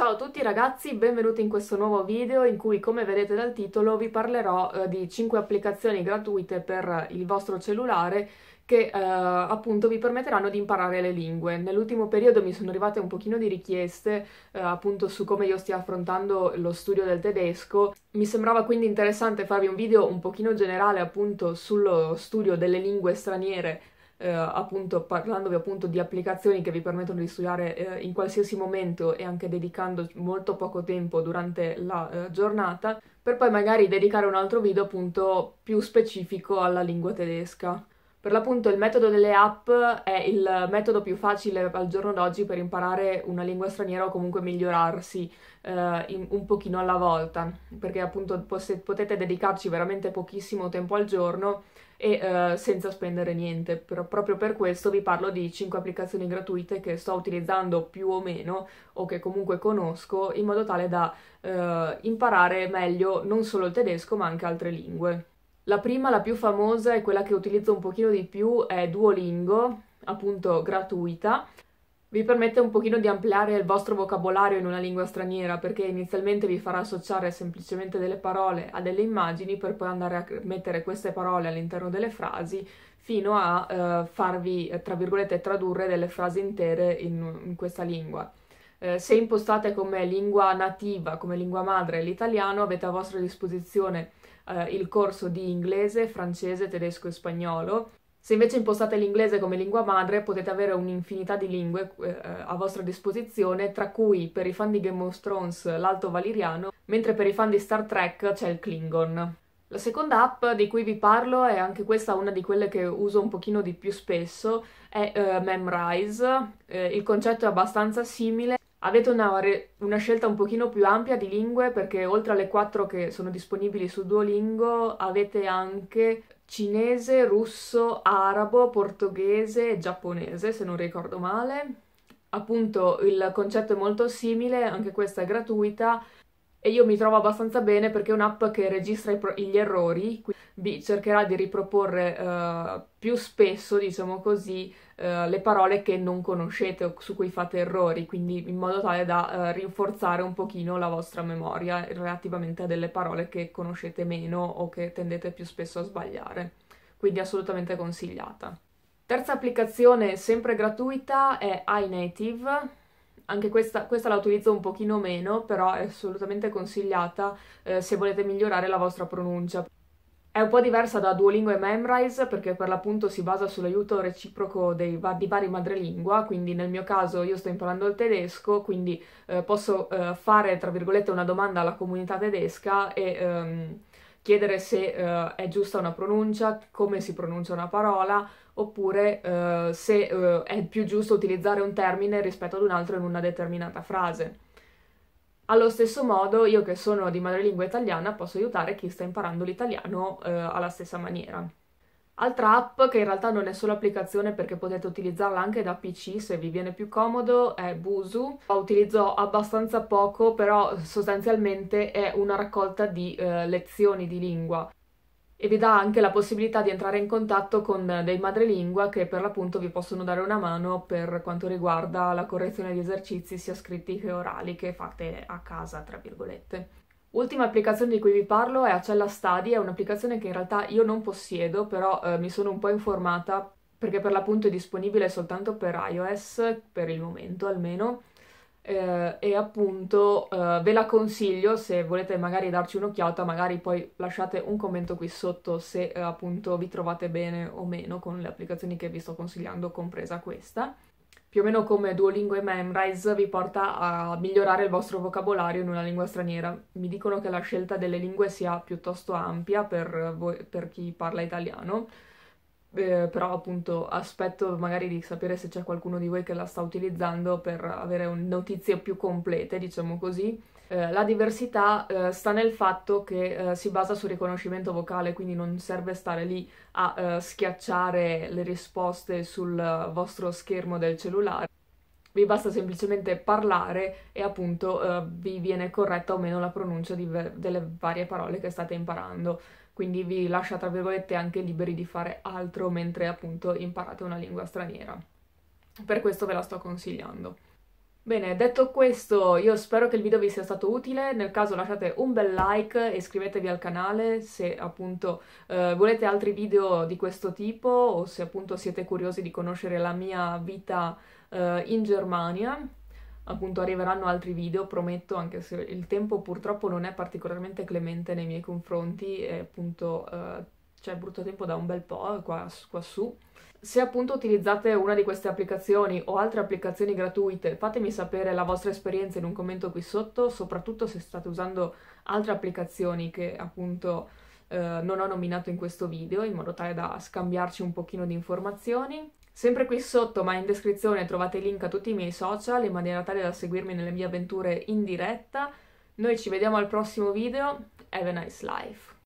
Ciao a tutti ragazzi, benvenuti in questo nuovo video in cui come vedete dal titolo vi parlerò eh, di 5 applicazioni gratuite per eh, il vostro cellulare che eh, appunto vi permetteranno di imparare le lingue. Nell'ultimo periodo mi sono arrivate un pochino di richieste eh, appunto su come io stia affrontando lo studio del tedesco. Mi sembrava quindi interessante farvi un video un pochino generale appunto sullo studio delle lingue straniere eh, appunto parlandovi appunto di applicazioni che vi permettono di studiare eh, in qualsiasi momento e anche dedicando molto poco tempo durante la eh, giornata, per poi magari dedicare un altro video appunto più specifico alla lingua tedesca. Per l'appunto il metodo delle app è il metodo più facile al giorno d'oggi per imparare una lingua straniera o comunque migliorarsi eh, in, un pochino alla volta, perché appunto poss- potete dedicarci veramente pochissimo tempo al giorno e eh, senza spendere niente. Però proprio per questo vi parlo di 5 applicazioni gratuite che sto utilizzando più o meno o che comunque conosco in modo tale da eh, imparare meglio non solo il tedesco ma anche altre lingue. La prima, la più famosa e quella che utilizzo un pochino di più è Duolingo, appunto gratuita. Vi permette un pochino di ampliare il vostro vocabolario in una lingua straniera perché inizialmente vi farà associare semplicemente delle parole a delle immagini per poi andare a mettere queste parole all'interno delle frasi fino a eh, farvi, tra virgolette, tradurre delle frasi intere in, in questa lingua. Eh, se impostate come lingua nativa, come lingua madre l'italiano, avete a vostra disposizione eh, il corso di inglese, francese, tedesco e spagnolo. Se invece impostate l'inglese come lingua madre potete avere un'infinità di lingue eh, a vostra disposizione, tra cui per i fan di Game of Thrones l'alto valiriano, mentre per i fan di Star Trek c'è il Klingon. La seconda app di cui vi parlo è anche questa una di quelle che uso un pochino di più spesso, è uh, Memrise. Eh, il concetto è abbastanza simile, Avete una, una, scelta un pochino più ampia di lingue perché oltre alle quattro che sono disponibili su Duolingo avete anche cinese, russo, arabo, portoghese e giapponese se non ricordo male. Appunto il concetto è molto simile, anche questa è gratuita e io mi trovo abbastanza bene perché è un'app che registra gli errori, quindi cercherà di riproporre uh, più spesso, diciamo così, uh, le parole che non conoscete o su cui fate errori, quindi in modo tale da uh, rinforzare un pochino la vostra memoria relativamente a delle parole che conoscete meno o che tendete più spesso a sbagliare. Quindi assolutamente consigliata. Terza applicazione sempre gratuita è iNative, anche questa, questa, la utilizzo un pochino meno, però è assolutamente consigliata eh, se volete migliorare la vostra pronuncia. È un po' diversa da Duolingo e Memrise perché per l'appunto si basa sull'aiuto reciproco dei, di vari madrelingua, quindi nel mio caso io sto imparando il tedesco, quindi eh, posso eh, fare tra virgolette una domanda alla comunità tedesca e... Ehm, chiedere se uh, è giusta una pronuncia, come si pronuncia una parola, oppure uh, se uh, è più giusto utilizzare un termine rispetto ad un altro in una determinata frase. Allo stesso modo, io che sono di madrelingua italiana posso aiutare chi sta imparando l'italiano alla stessa maniera. Altra app che in realtà non è solo applicazione perché potete utilizzarla anche da PC se vi viene più comodo è Busu. La utilizzo abbastanza poco però sostanzialmente è una raccolta di eh, lezioni di lingua e vi dà anche la possibilità di entrare in contatto con dei madrelingua che per l'appunto vi possono dare una mano per quanto riguarda la correzione di esercizi sia scritti che orali che fate a casa, tra virgolette. Ultima applicazione di cui vi parlo è Acella Study, è un'applicazione che in realtà io non possiedo, però eh, mi sono un po' informata perché per l'appunto è disponibile soltanto per iOS, per il momento almeno, eh, e appunto eh, ve la consiglio se volete magari darci un'occhiata, magari poi lasciate un commento qui sotto se eh, appunto vi trovate bene o meno con le applicazioni che vi sto consigliando, compresa questa più o meno come Duolingo e Memrise, vi porta a migliorare il vostro vocabolario in una lingua straniera. Mi dicono che la scelta delle lingue sia piuttosto ampia per, voi, per chi parla italiano, eh, però appunto aspetto magari di sapere se c'è qualcuno di voi che la sta utilizzando per avere un, notizie più complete, diciamo così. Eh, la diversità eh, sta nel fatto che eh, si basa sul riconoscimento vocale, quindi non serve stare lì a eh, schiacciare le risposte sul eh, vostro schermo del cellulare. Vi basta semplicemente parlare e appunto eh, vi viene corretta o meno la pronuncia ve- delle varie parole che state imparando quindi vi lascia tra virgolette anche liberi di fare altro mentre appunto imparate una lingua straniera. Per questo ve la sto consigliando. Bene, detto questo, io spero che il video vi sia stato utile, nel caso lasciate un bel like e iscrivetevi al canale se appunto eh, volete altri video di questo tipo o se appunto siete curiosi di conoscere la mia vita eh, in Germania. Appunto arriveranno altri video, prometto, anche se il tempo purtroppo non è particolarmente clemente nei miei confronti e appunto... Eh, c'è brutto tempo da un bel po' eh, qua, qua su. Se appunto utilizzate una di queste applicazioni o altre applicazioni gratuite, fatemi sapere la vostra esperienza in un commento qui sotto, soprattutto se state usando altre applicazioni che appunto eh, non ho nominato in questo video, in modo tale da scambiarci un pochino di informazioni. Sempre qui sotto, ma in descrizione, trovate il link a tutti i miei social in maniera tale da seguirmi nelle mie avventure in diretta. Noi ci vediamo al prossimo video, have a nice life!